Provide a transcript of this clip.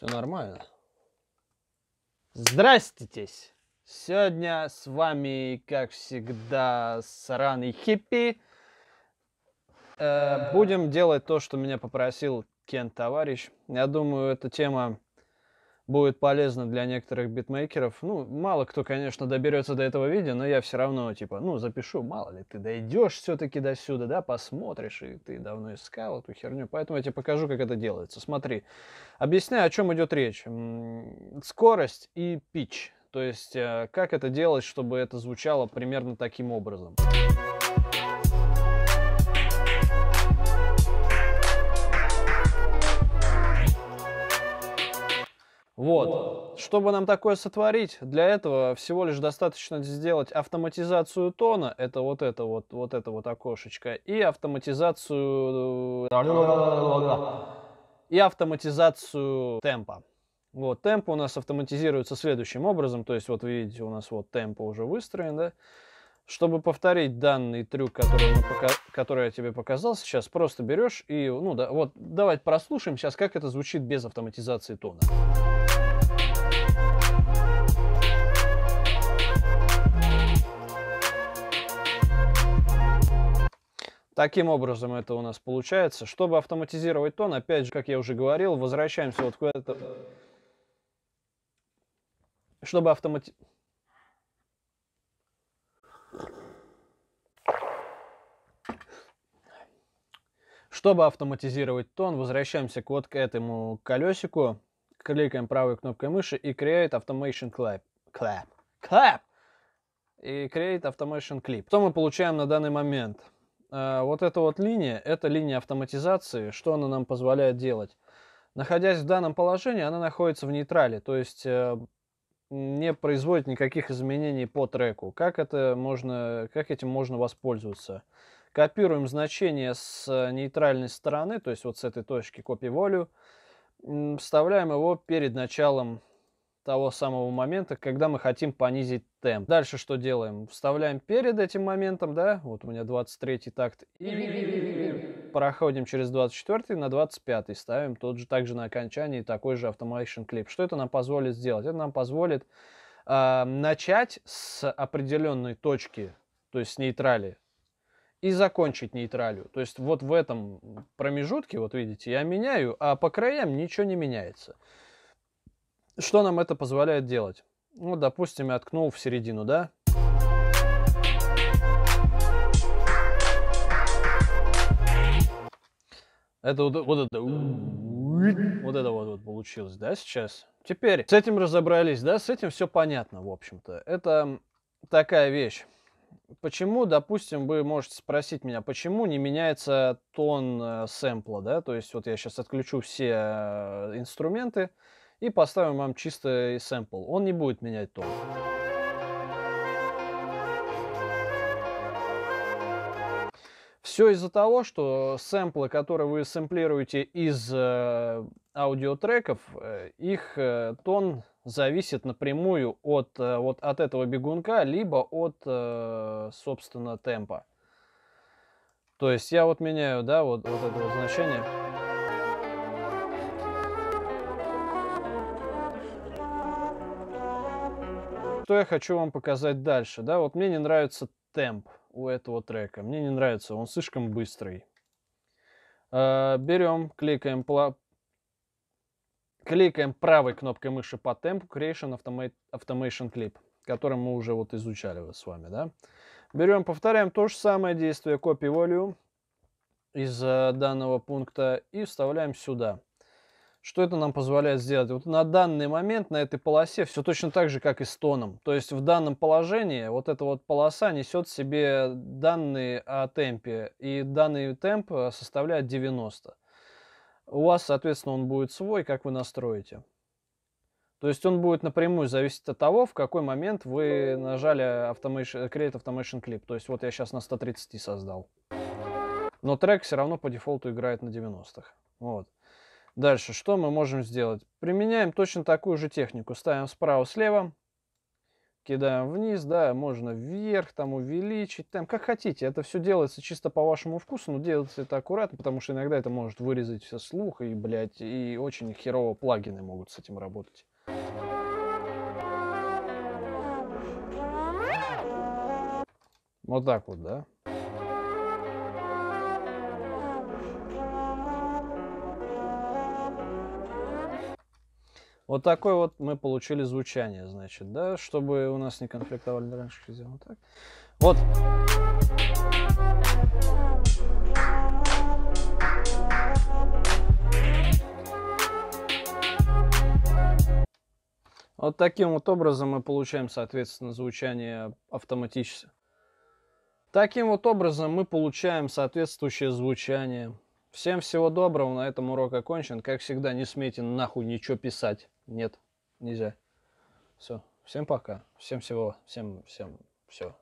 Все нормально. Здравствуйте! Сегодня с вами, как всегда, сраный хиппи. Э, будем делать то, что меня попросил Кен товарищ. Я думаю, эта тема будет полезно для некоторых битмейкеров. Ну, мало кто, конечно, доберется до этого видео, но я все равно, типа, ну, запишу, мало ли, ты дойдешь все-таки до сюда, да, посмотришь, и ты давно искал эту херню. Поэтому я тебе покажу, как это делается. Смотри, объясняю, о чем идет речь. Скорость и пич. То есть, э, как это делать, чтобы это звучало примерно таким образом. Вот. Чтобы нам такое сотворить, для этого всего лишь достаточно сделать автоматизацию тона, это вот это вот, вот это вот окошечко, и автоматизацию... и автоматизацию темпа. Вот, темп у нас автоматизируется следующим образом, то есть вот вы видите, у нас вот темп уже выстроен, да? Чтобы повторить данный трюк, который, мы пока... который я тебе показал сейчас, просто берешь и, ну да, вот давайте прослушаем сейчас, как это звучит без автоматизации тона. Таким образом это у нас получается. Чтобы автоматизировать тон, опять же, как я уже говорил, возвращаемся вот к этому. Чтобы автомати... Чтобы автоматизировать тон, возвращаемся вот к этому колесику, кликаем правой кнопкой мыши и Create Automation Clap. Clap. Clap! И Create Automation Clip. Что мы получаем на данный момент? А, вот эта вот линия, это линия автоматизации. Что она нам позволяет делать? Находясь в данном положении, она находится в нейтрале, то есть э, не производит никаких изменений по треку. Как, это можно, как этим можно воспользоваться? Копируем значение с э, нейтральной стороны, то есть вот с этой точки копи волю, вставляем его перед началом того самого момента, когда мы хотим понизить темп. Дальше что делаем? Вставляем перед этим моментом, да, вот у меня 23 такт. проходим через 24 на 25 ставим тот же также на окончании такой же automation клип. Что это нам позволит сделать? Это нам позволит э, начать с определенной точки, то есть с нейтрали, и закончить нейтралью. То есть вот в этом промежутке, вот видите, я меняю, а по краям ничего не меняется. Что нам это позволяет делать? Ну, допустим, я откнул в середину, да? Это вот, вот это... Вот это вот, вот получилось, да, сейчас? Теперь с этим разобрались, да? С этим все понятно, в общем-то. Это такая вещь. Почему, допустим, вы можете спросить меня, почему не меняется тон э, сэмпла, да? То есть вот я сейчас отключу все э, инструменты, и поставим вам чистый сэмпл. Он не будет менять тон. Все из-за того, что сэмплы, которые вы сэмплируете из э, аудиотреков, э, их э, тон зависит напрямую от, э, вот от этого бегунка, либо от, э, собственно, темпа. То есть я вот меняю, да, вот, вот это вот значение. что я хочу вам показать дальше. Да, вот мне не нравится темп у этого трека. Мне не нравится, он слишком быстрый. А, берем, кликаем, кликаем правой кнопкой мыши по темпу Creation Automation Clip, который мы уже вот изучали вот с вами, да. Берем, повторяем то же самое действие, copy volume из а, данного пункта и вставляем сюда. Что это нам позволяет сделать? Вот на данный момент на этой полосе все точно так же, как и с тоном. То есть в данном положении вот эта вот полоса несет в себе данные о темпе, и данный темп э, составляет 90. У вас, соответственно, он будет свой, как вы настроите. То есть он будет напрямую зависеть от того, в какой момент вы нажали automation, э, Create Automation Clip. То есть вот я сейчас на 130 создал. Но трек все равно по дефолту играет на 90 Вот. Дальше, что мы можем сделать? Применяем точно такую же технику. Ставим справа-слева, кидаем вниз, да, можно вверх, там увеличить, там как хотите. Это все делается чисто по вашему вкусу, но делается это аккуратно, потому что иногда это может вырезать все слух, и, блядь, и очень херово плагины могут с этим работать. Вот так вот, да? Вот такое вот мы получили звучание, значит, да, чтобы у нас не конфликтовали раньше. Сделаем так. Вот. Вот таким вот образом мы получаем, соответственно, звучание автоматически. Таким вот образом мы получаем соответствующее звучание. Всем всего доброго, на этом урок окончен. Как всегда, не смейте нахуй ничего писать. Нет, нельзя. Все. Всем пока. Всем всего. Всем, всем, все.